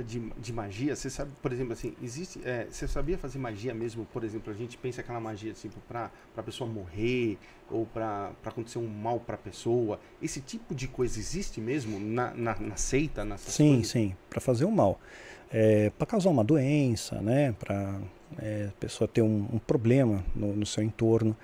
fala de, de magia, você sabe, por exemplo, assim, existe. É, você sabia fazer magia mesmo? Por exemplo, a gente pensa aquela magia, assim pra, pra pessoa morrer ou pra, pra acontecer um mal pra pessoa. Esse tipo de coisa existe mesmo na, na, na seita? Nessas sim, coisas? sim. Pra fazer um mal. É, pra causar uma doença, né? Pra é, pessoa ter um, um problema no, no seu entorno.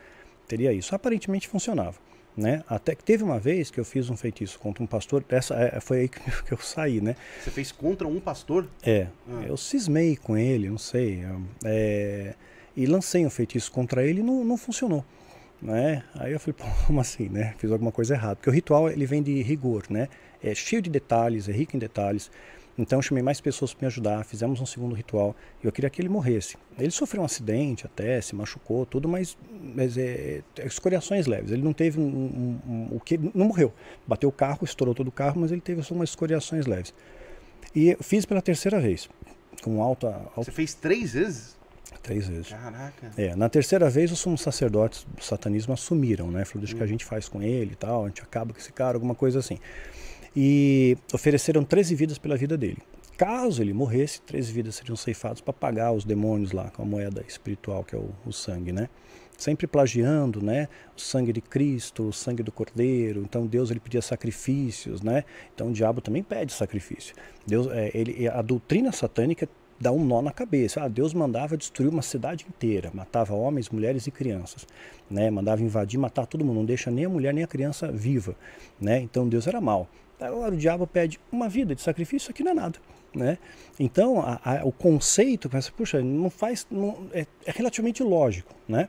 Teria isso. Aparentemente funcionava. Né? Até que teve uma vez que eu fiz um feitiço contra um pastor, essa é, é, foi aí que eu saí, né? Você fez contra um pastor? É, ah. eu cismei com ele, não sei, é, e lancei um feitiço contra ele e não, não funcionou, né? Aí eu falei, pô, como assim, né? Fiz alguma coisa errada, porque o ritual ele vem de rigor, né? É cheio de detalhes, é rico em detalhes, então eu chamei mais pessoas para me ajudar, fizemos um segundo ritual. Eu queria que ele morresse. Ele sofreu um acidente até, se machucou, tudo, mas, mas é, é, escoriações leves. Ele não teve um, um, um, o que não morreu. Bateu o carro, estourou todo o carro, mas ele teve só umas escoriações leves. E eu fiz pela terceira vez, com alta, alta... Você fez três vezes? Três vezes. Caraca. É, na terceira vez os sumos sacerdotes do satanismo assumiram, né? Falou, deixa hum. que a hum. gente faz com ele e tal, a gente acaba com esse cara, alguma coisa assim e ofereceram 13 vidas pela vida dele. Caso ele morresse, 13 vidas seriam ceifadas para pagar os demônios lá com a moeda espiritual que é o, o sangue, né? sempre plagiando, né, o sangue de Cristo, o sangue do Cordeiro. Então Deus ele pedia sacrifícios, né? Então o diabo também pede sacrifício. Deus, é, ele, a doutrina satânica dá um nó na cabeça. Ah, Deus mandava destruir uma cidade inteira, matava homens, mulheres e crianças, né? Mandava invadir, matar todo mundo, não deixa nem a mulher nem a criança viva, né? Então Deus era mal. Agora tá, o diabo pede uma vida de sacrifício, aqui não é nada. Né? Então, a, a, o conceito, começa, puxa, não faz, não, é, é, relativamente lógico, né?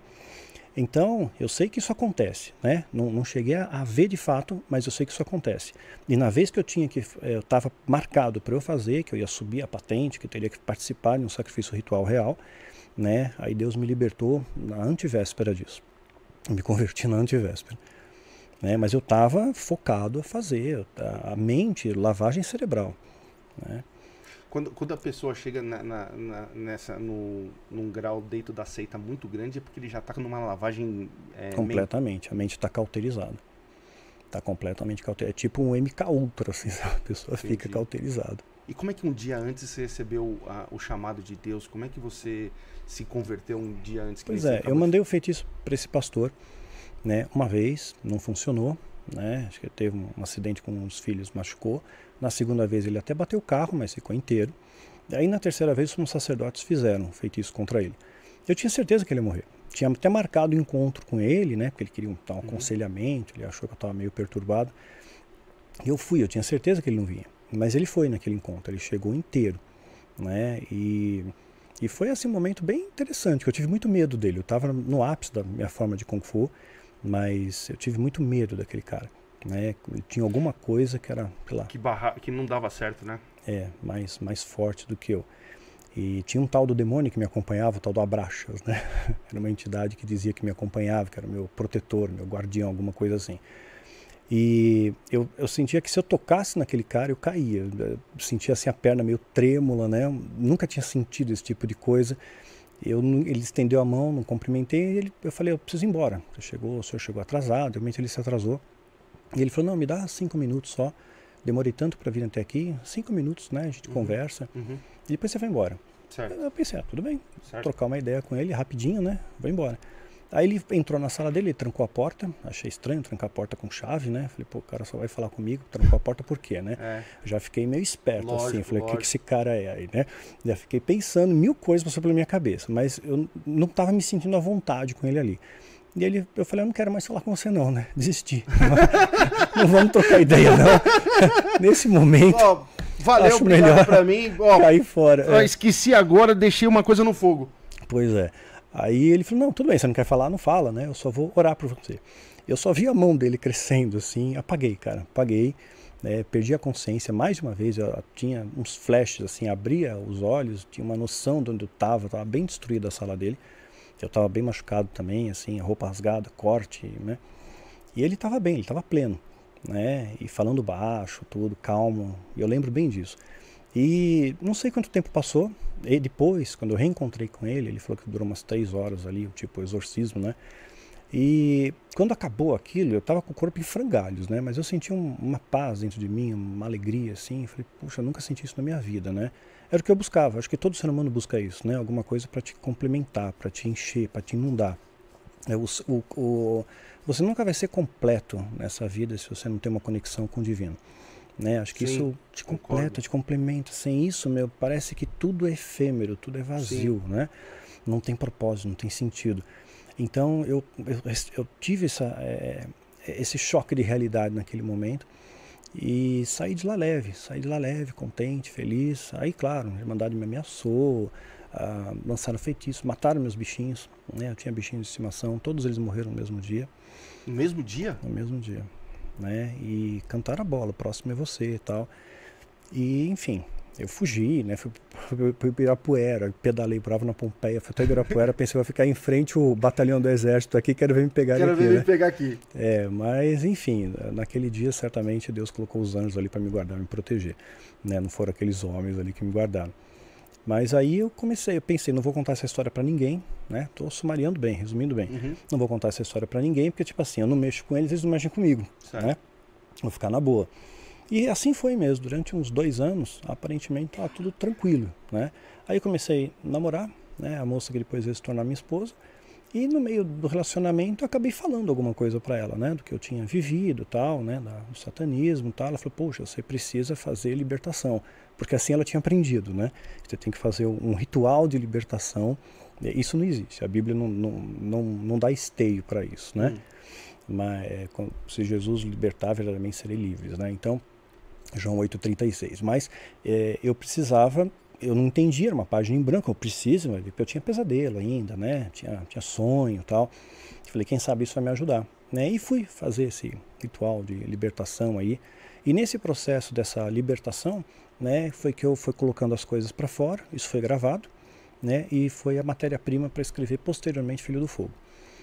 Então, eu sei que isso acontece, né? Não, não cheguei a, a, ver de fato, mas eu sei que isso acontece. E na vez que eu tinha que, é, eu estava marcado para eu fazer, que eu ia subir a patente, que eu teria que participar de um sacrifício ritual real, né? Aí Deus me libertou na antivéspera disso. Me converti na antivéspera. Né? Mas eu estava focado a fazer, a, mente, lavagem cerebral. Né? Quando, quando a pessoa chega na, na, na, nessa, no, num grau dentro da seita muito grande, é porque ele já está numa lavagem. É, completamente, a mente está cauterizada. Está completamente cauterizada. É tipo um MK Ultra, assim, a pessoa Entendi. fica cauterizada. E como é que um dia antes você recebeu a, o chamado de Deus? Como é que você se converteu um dia antes? pois é, eu mandei o feitiço para esse pastor né? Uma vez não funcionou, né? Acho que teve um acidente com um dos filhos, machucou. Na segunda vez ele até bateu o carro, mas ficou inteiro. Aí na terceira vez os sacerdotes fizeram um feitiço contra ele. Eu tinha certeza que ele ia morrer. Tinha até marcado um encontro com ele, né? Porque ele queria um, um uhum. aconselhamento, ele achou que eu estava meio perturbado. Eu fui, eu tinha certeza que ele não vinha. Mas ele foi naquele encontro, ele chegou inteiro, né? E, e foi assim um momento bem interessante, eu tive muito medo dele. Eu estava no ápice da minha forma de Kung Fu. Mas eu tive muito medo daquele cara. Né? Ele tinha alguma coisa que era, sei lá, que, barra... que não dava certo, né? É, mais, mais forte do que eu. E tinha um tal do demônio que me acompanhava, o tal do Abraxas, né? Era uma entidade que dizia que me acompanhava, que era meu protetor, meu guardião, alguma coisa assim. E eu, eu sentia que se eu tocasse naquele cara, eu caía. Eu sentia assim a perna meio trêmula, né? Eu nunca tinha sentido esse tipo de coisa. Eu, ele estendeu a mão, não cumprimentei, ele, eu falei, eu preciso ir embora. Você chegou, o senhor chegou atrasado, realmente ele se atrasou. E ele falou, não, me dá cinco minutos só, demorei tanto para vir até aqui, cinco minutos, né, a gente uhum. conversa, uhum. e depois você vai embora. Certo. Eu pensei, ah, tudo bem, certo. trocar uma ideia com ele rapidinho, né, vou embora. Aí ele entrou na sala dele, trancou a porta. Achei estranho trancar a porta com chave, né? Falei, pô, o cara só vai falar comigo, trancou a porta por quê, né? É. Já fiquei meio esperto, assim. lógico, assim. Falei, o que, que esse cara é aí, né? Já fiquei pensando, mil coisas passou pela minha cabeça, mas eu não estava me sentindo à vontade com ele ali. E ele, eu falei, eu não quero mais falar com você não, né? Desisti. não vamos trocar ideia, não. Nesse momento. Oh, valeu, acho melhor pra mim. Oh, cair fora. É. esqueci agora, deixei uma coisa no fogo. Pois é. Aí ele falou: Não, tudo bem, você não quer falar, não fala, né? Eu só vou orar por você. Eu só vi a mão dele crescendo assim, apaguei, cara, apaguei, né? perdi a consciência mais uma vez. Eu tinha uns flashes assim, abria os olhos, tinha uma noção de onde eu estava, estava bem destruída a sala dele. Eu estava bem machucado também, assim, roupa rasgada, corte, né? E ele estava bem, ele estava pleno, né? E falando baixo, tudo, calmo. E eu lembro bem disso. E não sei quanto tempo passou. E depois, quando eu reencontrei com ele, ele falou que durou umas três horas ali, tipo exorcismo, né? E quando acabou aquilo, eu estava com o corpo em frangalhos, né? Mas eu senti um, uma paz dentro de mim, uma alegria, assim. Falei, puxa, eu nunca senti isso na minha vida, né? Era o que eu buscava. Acho que todo ser humano busca isso, né? Alguma coisa para te complementar, para te encher, para te inundar. É, o, o, o, você nunca vai ser completo nessa vida se você não tem uma conexão com o divino. Né? Acho que Sim, isso te completa, concordo. te complementa. Sem isso, meu, parece que tudo é efêmero, tudo é vazio, Sim. né? Não tem propósito, não tem sentido. Então eu, eu, eu tive essa, é, esse choque de realidade naquele momento e saí de lá leve, saí de lá leve, contente, feliz. Aí, claro, a Irmandade me ameaçou, ah, lançaram feitiço, mataram meus bichinhos. Né? Eu tinha bichinhos de estimação, todos eles morreram no mesmo dia. No mesmo dia? No mesmo dia né? E cantar a bola, o próximo é você e tal. E enfim, eu fugi, né? Fui para Ibirapuera, pedalei bravo na Pompeia, fui até Ibirapuera, pensei, vai ficar em frente o batalhão do exército aqui, quero ver me pegar quero aqui. Quero ver né? me pegar aqui. É, mas enfim, naquele dia certamente Deus colocou os anjos ali para me guardar, me proteger. Né? Não foram aqueles homens ali que me guardaram. Mas aí eu comecei, eu pensei, não vou contar essa história para ninguém, né? Tô sumariando bem, resumindo bem. Uhum. Não vou contar essa história para ninguém, porque tipo assim, eu não mexo com eles, eles não mexem comigo, certo. né? Vou ficar na boa. E assim foi mesmo, durante uns dois anos, aparentemente tá tudo tranquilo, né? Aí comecei a namorar, né? A moça que depois veio se tornar minha esposa. E no meio do relacionamento acabei falando alguma coisa para ela, né, do que eu tinha vivido, tal, né, do satanismo, tal. Ela falou: "Poxa, você precisa fazer libertação", porque assim ela tinha aprendido, né? Você tem que fazer um ritual de libertação. É, isso não existe. A Bíblia não, não, não, não dá esteio para isso, né? Hum. Mas é, se Jesus libertar, verdadeiramente serei livres, né? Então, João 8:36. Mas é, eu precisava eu não entendi, era uma página em branco, eu preciso, eu tinha pesadelo ainda, né? Tinha, tinha sonho e tal. Eu falei, quem sabe isso vai me ajudar, né? E fui fazer esse ritual de libertação aí. E nesse processo dessa libertação, né, foi que eu fui colocando as coisas para fora, isso foi gravado, né? E foi a matéria-prima para escrever posteriormente Filho do Fogo.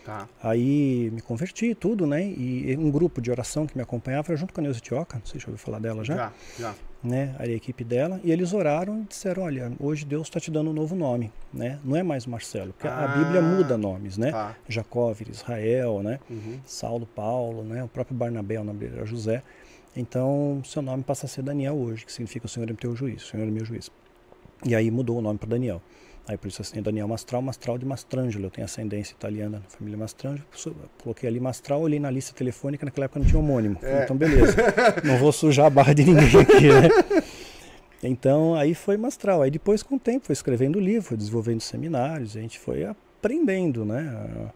Tá. Aí me converti tudo, né? E um grupo de oração que me acompanhava era junto com a Neuza Tioca, não sei se já ouviu falar dela já. Já, já né, a equipe dela, e eles oraram e disseram, olha, hoje Deus está te dando um novo nome, né? Não é mais Marcelo, porque ah, a Bíblia ah, muda nomes, né? Tá. Jacó, Israel, né? Uhum. Saulo, Paulo, né? O próprio Barnabé, o nome dele era José. Então, seu nome passa a ser Daniel hoje, que significa o Senhor é teu juiz, o Senhor é meu juiz. E aí mudou o nome para Daniel. Aí por isso assim, Daniel Mastral, Mastral de Mastrangelo. Eu tenho ascendência italiana na família Mastrangelo. Coloquei ali Mastral, olhei na lista telefônica, naquela época não tinha homônimo. É. Então beleza, não vou sujar a barra de ninguém aqui, né? Então aí foi Mastral. Aí depois com o tempo foi escrevendo livro, foi desenvolvendo seminários, a gente foi aprendendo, né? A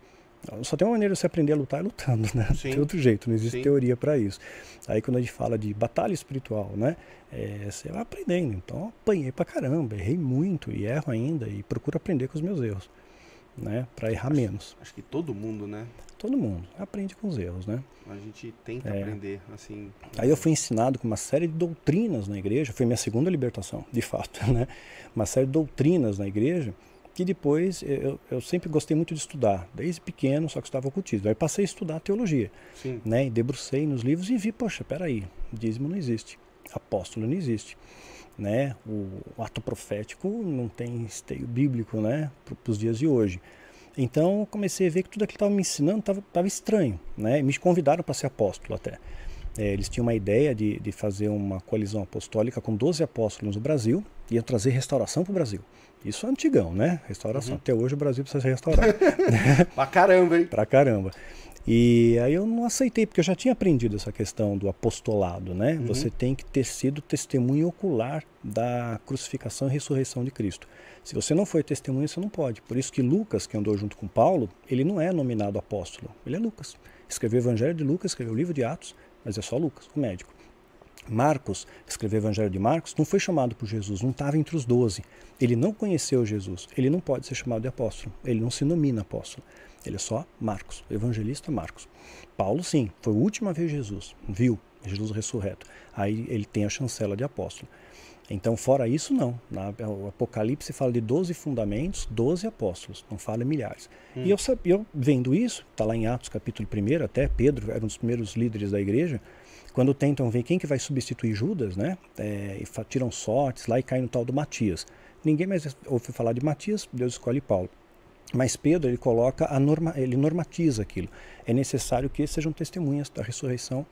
só tem uma maneira de você aprender a lutar é lutando, né? Sim. Tem outro jeito, não existe Sim. teoria para isso. Aí quando a gente fala de batalha espiritual, né? É, você vai aprendendo. Então, apanhei pra caramba, errei muito e erro ainda e procuro aprender com os meus erros, né? Para errar acho, menos. Acho que todo mundo, né? Todo mundo aprende com os erros, né? A gente tenta é. aprender, assim. Aí eu fui ensinado com uma série de doutrinas na igreja, foi minha segunda libertação, de fato, né? Uma série de doutrinas na igreja que depois eu, eu, sempre gostei muito de estudar, desde pequeno, só que estava ocultismo. Aí passei a estudar teologia, Sim. né? E debrucei nos livros e vi, poxa, peraí, dízimo não existe, apóstolo não existe, né? O, o ato profético não tem esteio bíblico, né? Para os dias de hoje. Então comecei a ver que tudo aquilo que estava me ensinando estava estranho, né? Me convidaram para ser apóstolo até. É, eles tinham uma ideia de, de fazer uma coalizão apostólica com 12 apóstolos no Brasil, iam trazer restauração para o Brasil. Isso é antigão, né? Restauração. Uhum. Até hoje o Brasil precisa ser restaurado. Né? pra caramba, hein? Pra caramba. E aí eu não aceitei, porque eu já tinha aprendido essa questão do apostolado, né? Uhum. Você tem que ter sido testemunho ocular da crucificação e ressurreição de Cristo. Se você não foi testemunho, você não pode. Por isso que Lucas, que andou junto com Paulo, ele não é nominado apóstolo, ele é Lucas. Escreveu o Evangelho de Lucas, escreveu o livro de Atos, mas é só Lucas, o médico. Marcos, que escreveu o Evangelho de Marcos, não foi chamado por Jesus, não estava entre os doze. Ele não conheceu Jesus, ele não pode ser chamado de apóstolo, ele não se nomina apóstolo. Ele é só Marcos, o evangelista Marcos. Paulo, sim, foi a última vez Jesus, viu Jesus ressurreto. Aí ele tem a chancela de apóstolo. Então, fora isso, não. Na, o Apocalipse fala de 12 fundamentos, 12 apóstolos, não fala milhares. Hum. E eu, eu, vendo isso, está lá em Atos capítulo 1, até Pedro era um dos primeiros líderes da igreja, quando tentam ver quem que vai substituir Judas, né? É, e tiram sortes lá e cai no tal do Matias. Ninguém mais ouve falar de Matias, Deus escolhe Paulo. Mas Pedro ele coloca norma, ele normatiza aquilo. É necessário que sejam testemunhas da ressurreição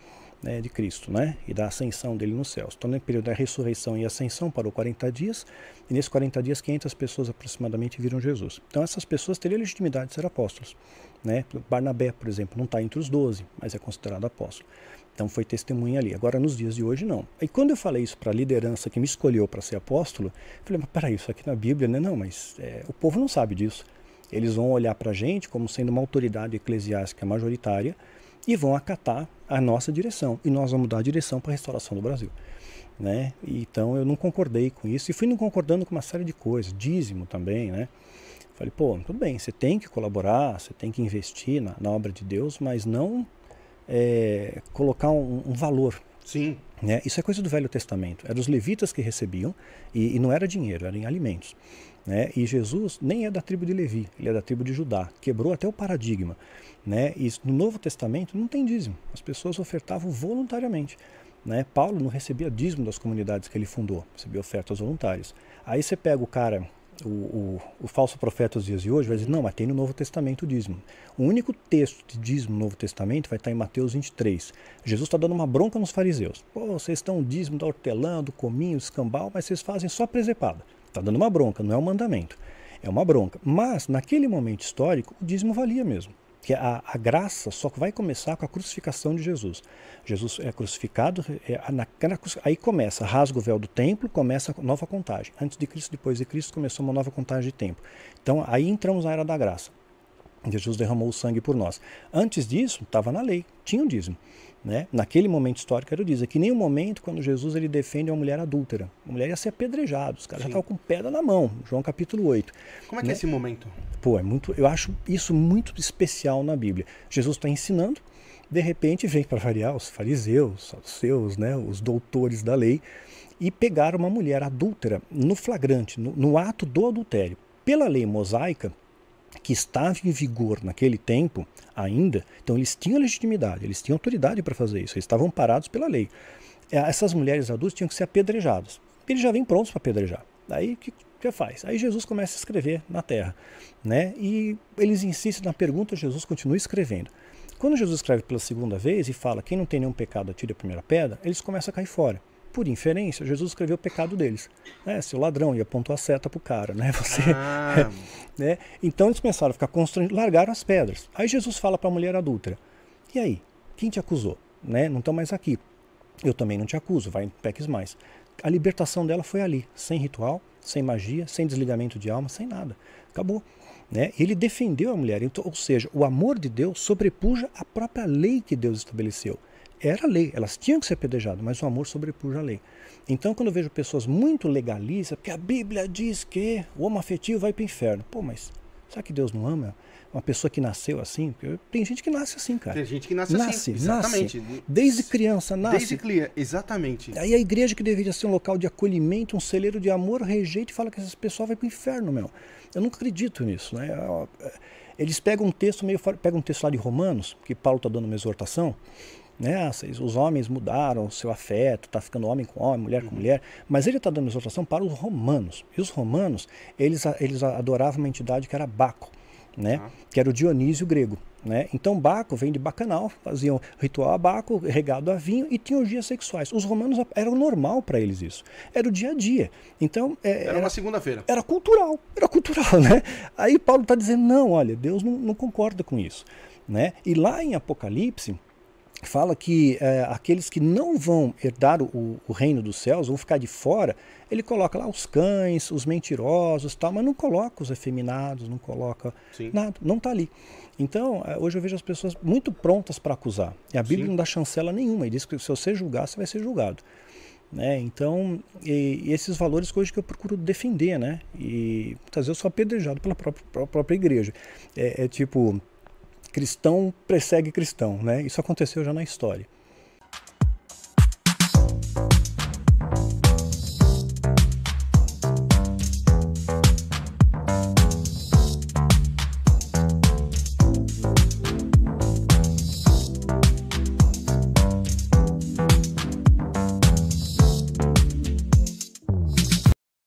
né, de Cristo né, e da ascensão dele nos céus. Então, no período da ressurreição e ascensão, parou 40 dias, e nesses 40 dias, 500 pessoas aproximadamente viram Jesus. Então, essas pessoas teriam legitimidade de ser apóstolos. Né? Barnabé, por exemplo, não está entre os 12, mas é considerado apóstolo. Então, foi testemunha ali. Agora, nos dias de hoje, não. E quando eu falei isso para a liderança que me escolheu para ser apóstolo, eu falei, mas peraí, isso aqui na Bíblia, né? Não, mas é, o povo não sabe disso. Eles vão olhar para a gente como sendo uma autoridade eclesiástica majoritária, e vão acatar a nossa direção. E nós vamos dar a direção para a restauração do Brasil. Né? Então eu não concordei com isso e fui não concordando com uma série de coisas, dízimo também, né? Falei, pô, tudo bem, você tem que colaborar, você tem que investir na, na obra de Deus, mas não é, colocar um, um valor Sim. Né? Isso é coisa do Velho Testamento. Eram é os levitas que recebiam, e, e não era dinheiro, eram alimentos. Né? E Jesus nem é da tribo de Levi, ele é da tribo de Judá. Quebrou até o paradigma. Né? E no Novo Testamento não tem dízimo, as pessoas ofertavam voluntariamente. Né? Paulo não recebia dízimo das comunidades que ele fundou, recebia ofertas voluntárias. Aí você pega o cara o, o, o falso profeta dos dias de hoje vai dizer, não, mas tem no Novo Testamento o dízimo. O único texto de dízimo no Novo Testamento vai estar em Mateus 23. Jesus está dando uma bronca nos fariseus. Pô, vocês estão dízimo da tá hortelã, do cominho, escambau, mas vocês fazem só presepada. Está dando uma bronca, não é um mandamento. É uma bronca. Mas, naquele momento histórico, o dízimo valia mesmo que a, a, graça só vai começar com a crucificação de Jesus. Jesus é crucificado, é, na, na, aí começa, rasga o véu do templo, começa a nova contagem. Antes de Cristo, depois de Cristo, começou uma nova contagem de tempo. Então aí entramos na era da graça. Jesus derramou o sangue por nós. Antes disso, estava na lei, tinha o dízimo. Né? Naquele momento histórico, era o dízimo. É que nem o momento quando Jesus ele defende uma mulher adúltera. A mulher ia ser apedrejada, os caras já estavam com pedra na mão. João capítulo 8. Como é que é né? é esse momento? Pô, é muito, eu acho isso muito especial na Bíblia. Jesus está ensinando, de repente vem para variar os fariseus, os seus, né, os doutores da lei, e pegaram uma mulher adúltera no flagrante, no, no ato do adultério. Pela lei mosaica, que estava em vigor naquele tempo ainda, então eles tinham legitimidade, eles tinham autoridade para fazer isso, eles estavam parados pela lei. É, essas mulheres adultas tinham que ser apedrejadas. Eles já vêm prontos para apedrejar. aí o que já faz? Aí Jesus começa a escrever na terra. Né? E eles insistem na pergunta, Jesus continua escrevendo. Quando Jesus escreve pela segunda vez e fala quem não tem nenhum pecado atire a primeira pedra, eles começam a cair fora por inferência, Jesus escreveu o pecado deles. É, seu ladrão, e apontou a seta pro cara, né? Você, ah. né? Então eles pensaram ficar constrangidos, largaram as pedras. Aí Jesus fala para a mulher adulta: E aí, quem te acusou? Né? Não estão mais aqui. Eu também não te acuso, vai, peques mais. A libertação dela foi ali, sem ritual, sem magia, sem desligamento de alma, sem nada. Acabou. Né? Ele defendeu a mulher, então, ou seja, o amor de Deus sobrepuja a própria lei que Deus estabeleceu era lei, elas tinham que ser apedrejadas, mas o amor sobrepuja a lei. Então, quando eu vejo pessoas muito legalistas, porque a Bíblia diz que o homem afetivo vai para o inferno. Pô, mas será que Deus não ama uma pessoa que nasceu assim? Porque tem gente que nasce assim, cara. Tem gente que nasce, assim, nasce assim. Exatamente. Nasce. Desde criança, nasce. Desde criança, exatamente. Aí a igreja que deveria ser um local de acolhimento, um celeiro de amor, rejeita e fala que essas pessoas vão para o inferno, meu. Eu nunca acredito nisso, né? É, eles pegam um texto meio. Pegam um texto lá de Romanos, que Paulo está dando uma exortação né? Assim, os homens mudaram seu afeto, está ficando homem com homem, mulher com uhum. mulher, mas ele está dando exortação para os romanos. E os romanos, eles, eles adoravam uma entidade que era Baco, né? Ah. Que era o Dionísio grego. Né? Então Baco vem de bacanal, faziam ritual a Baco, regado a vinho e tinham dias sexuais. Os romanos era normal para eles isso, era o dia a dia. Então é, era, era uma segunda-feira. Era cultural, era cultural, né? Aí Paulo está dizendo não, olha, Deus não, não concorda com isso, né? E lá em Apocalipse fala que é, aqueles que não vão herdar o, o, reino dos céus vão ficar de fora. Ele coloca lá os cães, os mentirosos, tal, mas não coloca os efeminados, não coloca Sim. nada, não está ali. Então, é, hoje eu vejo as pessoas muito prontas para acusar. E a Bíblia Sim. não dá chancela nenhuma. Ele diz que se você julgar, você vai ser julgado. Né? Então, e, e esses valores que hoje que eu procuro defender, né? E muitas vezes eu sou apedrejado pela própria, própria igreja. é, é tipo, cristão persegue cristão, né? Isso aconteceu já na história.